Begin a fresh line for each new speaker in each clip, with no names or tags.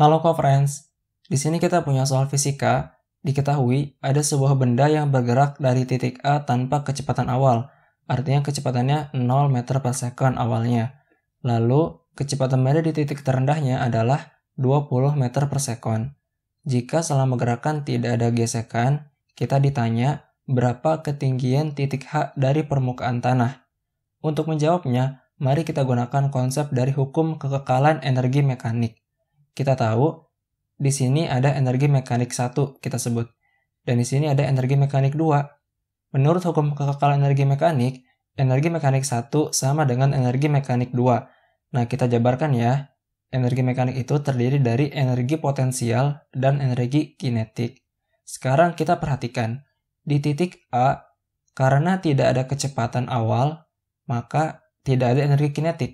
Halo co-friends, di sini kita punya soal fisika. Diketahui ada sebuah benda yang bergerak dari titik A tanpa kecepatan awal, artinya kecepatannya 0 meter per second awalnya. Lalu, kecepatan benda di titik terendahnya adalah 20 meter per second. Jika selama gerakan tidak ada gesekan, kita ditanya berapa ketinggian titik H dari permukaan tanah. Untuk menjawabnya, mari kita gunakan konsep dari hukum kekekalan energi mekanik kita tahu di sini ada energi mekanik satu kita sebut. Dan di sini ada energi mekanik dua Menurut hukum kekekalan energi mekanik, energi mekanik satu sama dengan energi mekanik dua Nah, kita jabarkan ya. Energi mekanik itu terdiri dari energi potensial dan energi kinetik. Sekarang kita perhatikan. Di titik A, karena tidak ada kecepatan awal, maka tidak ada energi kinetik.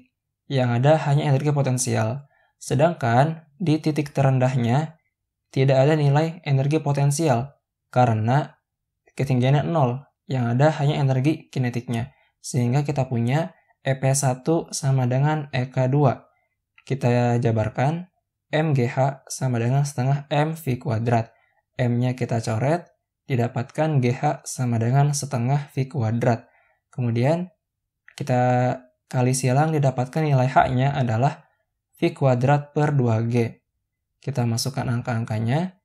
Yang ada hanya energi potensial. Sedangkan di titik terendahnya, tidak ada nilai energi potensial karena ketinggiannya nol, yang ada hanya energi kinetiknya. Sehingga kita punya EP1 sama dengan EK2. Kita jabarkan, MGH sama dengan setengah MV kuadrat. M-nya kita coret, didapatkan GH sama dengan setengah V kuadrat. Kemudian kita kali silang didapatkan nilai H-nya adalah V kuadrat per 2G. Kita masukkan angka-angkanya.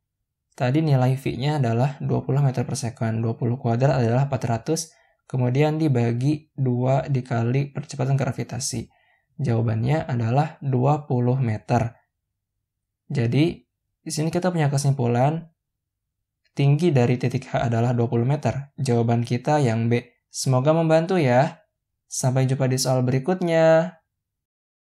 Tadi nilai V-nya adalah 20 meter per second. 20 kuadrat adalah 400, kemudian dibagi 2 dikali percepatan gravitasi. Jawabannya adalah 20 meter. Jadi, di sini kita punya kesimpulan tinggi dari titik H adalah 20 meter. Jawaban kita yang B. Semoga membantu ya. Sampai jumpa di soal berikutnya.